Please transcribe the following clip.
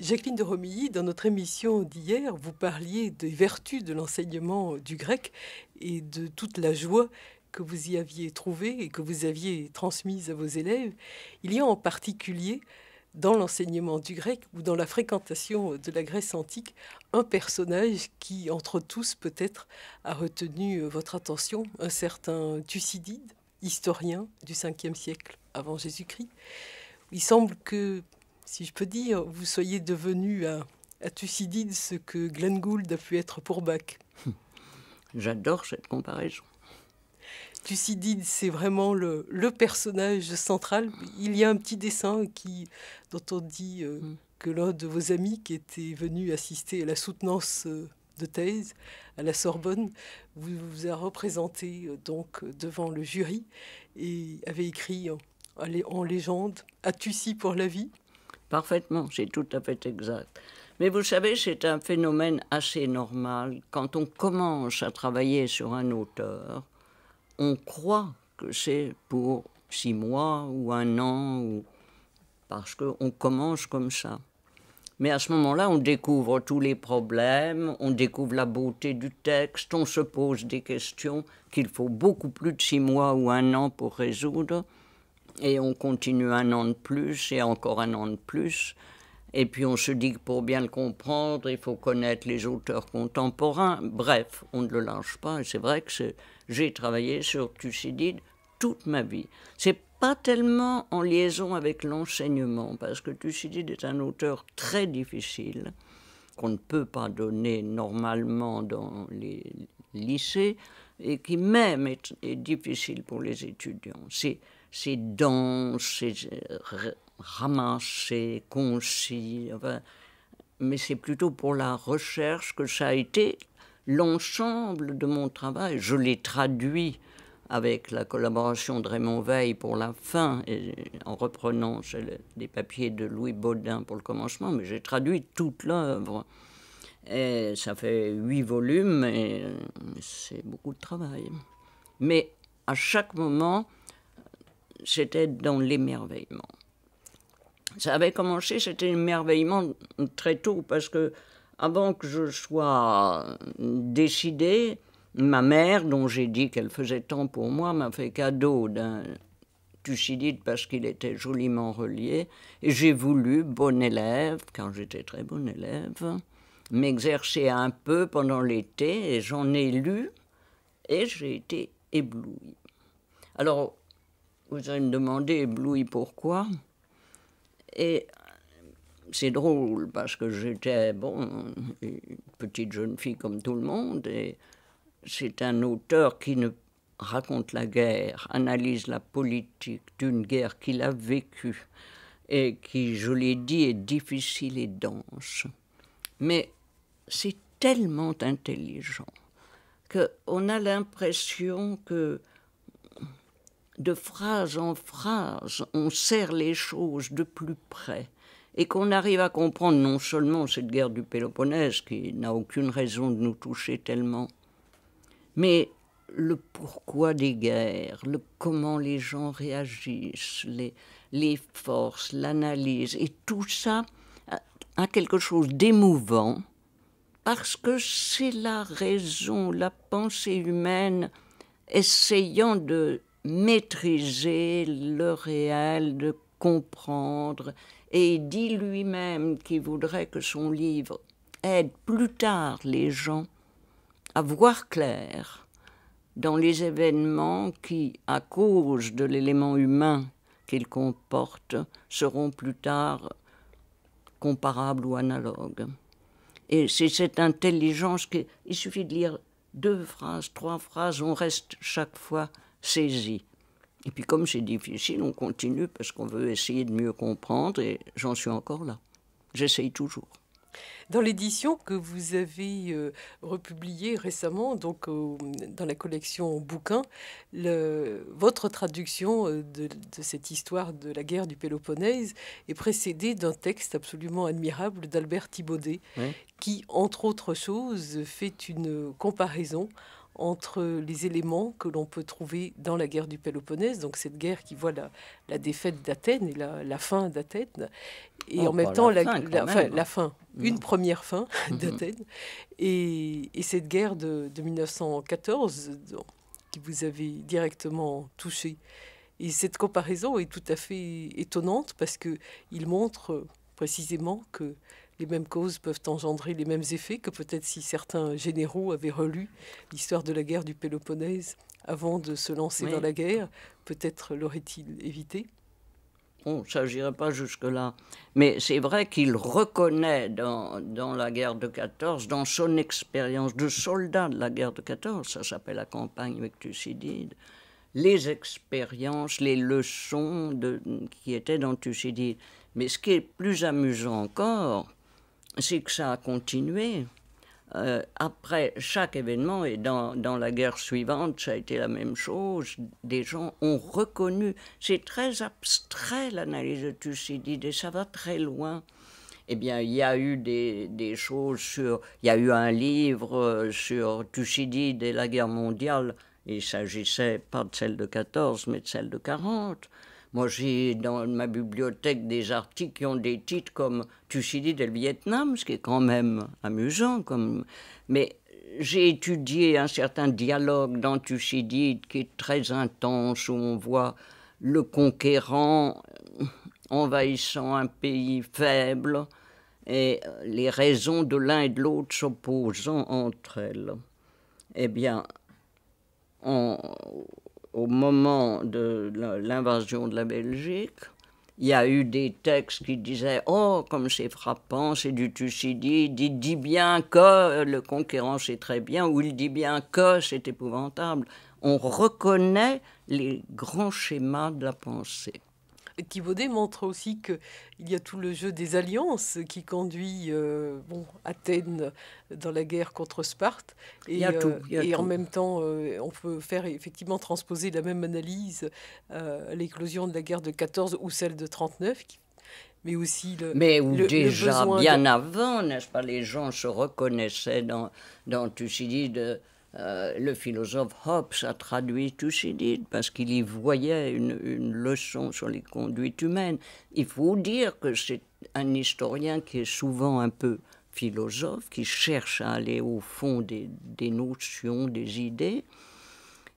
Jacqueline de Romilly, dans notre émission d'hier, vous parliez des vertus de l'enseignement du grec et de toute la joie que vous y aviez trouvée et que vous aviez transmise à vos élèves. Il y a en particulier dans l'enseignement du grec ou dans la fréquentation de la Grèce antique un personnage qui, entre tous peut-être, a retenu votre attention, un certain Thucydide, historien du 5e siècle avant Jésus-Christ. Il semble que si je peux dire, vous soyez devenu à, Thucydide ce que Glenn Gould a pu être pour Bach. J'adore cette comparaison. Thucydide, c'est vraiment le, personnage central. Il y a un petit dessin qui, dont on dit euh, mm. que l'un de vos amis qui était venu assister à la soutenance euh, de thèse à la Sorbonne vous, a représenté euh, donc devant le jury et avait écrit en, en légende « À Thucy pour la vie » parfaitement, c'est tout à fait exact. Mais vous savez, c'est un phénomène assez normal. Quand on commence à travailler sur un auteur, on croit que c'est pour six mois ou un an, ou... parce qu'on commence comme ça. Mais à ce moment-là, on découvre tous les problèmes, on découvre la beauté du texte, on se pose des questions qu'il faut beaucoup plus de six mois ou un an pour résoudre et on continue un an de plus et encore un an de plus. Et puis on se dit que pour bien le comprendre, il faut connaître les auteurs contemporains. Bref, on ne le lâche pas. Et c'est vrai que j'ai travaillé sur Thucydide toute ma vie. C'est pas tellement en liaison avec l'enseignement, parce que Thucydide est un auteur très difficile, qu'on ne peut pas donner normalement dans les lycées, et qui même est, difficile pour les étudiants. C'est, dense, c'est ramassé, concis, enfin, mais c'est plutôt pour la recherche que ça a été l'ensemble de mon travail. Je l'ai traduit avec la collaboration de Raymond Veil pour la fin, et en reprenant des papiers de Louis Baudin pour le commencement, mais j'ai traduit toute l'œuvre. Et ça fait huit volumes et euh, c'est beaucoup de travail. Mais à chaque moment, c'était dans l'émerveillement. Ça avait commencé, c'était émerveillement très tôt parce que avant que je sois décidé, ma mère, dont j'ai dit qu'elle faisait tant pour moi, m'a fait cadeau d'un Thucydide parce qu'il était joliment relié. Et j'ai voulu, bon élève, quand j'étais très bon élève, m'exercer un peu pendant l'été et j'en ai lu et j'ai été ébloui. Alors, vous allez me demander éblouie pourquoi Et c'est drôle parce que j'étais, bon, une petite jeune fille comme tout le monde et c'est un auteur qui ne raconte la guerre, analyse la politique d'une guerre qu'il a vécue et qui, je l'ai dit, est difficile et dense mais c'est tellement intelligent qu'on a l'impression que de phrase en phrase, on serre les choses de plus près et qu'on arrive à comprendre non seulement cette guerre du Péloponnèse qui n'a aucune raison de nous toucher tellement, mais le pourquoi des guerres, le comment les gens réagissent, les forces, l'analyse, et tout ça, à quelque chose d'émouvant, parce que c'est la raison, la pensée humaine essayant de maîtriser le réel, de comprendre, et dit lui-même qu'il voudrait que son livre aide plus tard les gens à voir clair dans les événements qui, à cause de l'élément humain qu'ils comporte, seront plus tard comparable ou analogue. Et c'est cette intelligence qu'il suffit de lire deux phrases, trois phrases, on reste chaque fois saisi. Et puis comme c'est difficile, on continue parce qu'on veut essayer de mieux comprendre et j'en suis encore là. J'essaye toujours. Dans l'édition que vous avez euh, republiée récemment, donc euh, dans la collection bouquin, votre traduction euh, de, cette histoire de la guerre du Péloponnèse est précédée d'un texte absolument admirable d'Albert Thibaudet, qui, entre autres choses, fait une comparaison entre les éléments que l'on peut trouver dans la guerre du Péloponnèse, donc cette guerre qui voit la, défaite d'Athènes et la, fin d'Athènes, et oh, en même bah, temps la, fin, une première fin d'Athènes. Et, cette guerre de, 1914 qui vous avait directement touché. Et cette comparaison est tout à fait étonnante parce que montre euh, précisément que les mêmes causes peuvent engendrer les mêmes effets que peut-être si certains généraux avaient relu l'histoire de la guerre du Péloponnèse avant de se lancer dans la guerre, peut-être l'auraient-ils évité. Bon, ça n'irait pas jusque-là. Mais c'est vrai qu'il reconnaît dans, la guerre de 14, dans son expérience de soldat de la guerre de 14, ça s'appelle la campagne avec Thucydide, les expériences, les leçons qui étaient dans Thucydide. Mais ce qui est plus amusant encore, c'est que ça a continué. Euh, après chaque événement, et dans, la guerre suivante, ça a été la même chose, des gens ont reconnu. C'est très abstrait l'analyse de Thucydide et ça va très loin. Eh bien, il y a eu des, des choses sur. Il y a eu un livre euh, sur Thucydide et la guerre mondiale. Il s'agissait pas de celle de 14, mais de celle de 40. Moi, j'ai dans ma bibliothèque des articles qui ont des titres comme Thucydide et le Vietnam, ce qui est quand même amusant. Comme... Mais j'ai étudié un certain dialogue dans Thucydide qui est très intense, où on voit le conquérant envahissant un pays faible et les raisons de l'un et de l'autre s'opposant entre elles. Eh bien, on, au moment de l'invasion de la Belgique, il y a eu des textes qui disaient Oh, comme c'est frappant, c'est du Thucydide, il dit bien que le conquérant c'est très bien, ou il dit bien que c'est épouvantable. On reconnaît les grands schémas de la pensée. Thibaudet montre aussi qu'il y a tout le jeu des alliances qui conduit euh, bon, Athènes dans la guerre contre Sparte. Et, il y a tout, euh, et en même temps, euh, on peut faire effectivement transposer la même analyse à l'éclosion de la guerre de 14 ou celle de 39 mais aussi le. Mais déjà, bien avant, n'est-ce pas, les gens se reconnaissaient dans, dans Thucydide euh, le philosophe Hobbes a traduit Thucydide parce qu'il y voyait une, leçon sur les conduites humaines. Il faut dire que c'est un historien qui est souvent un peu philosophe, qui cherche à aller au fond des notions, des idées.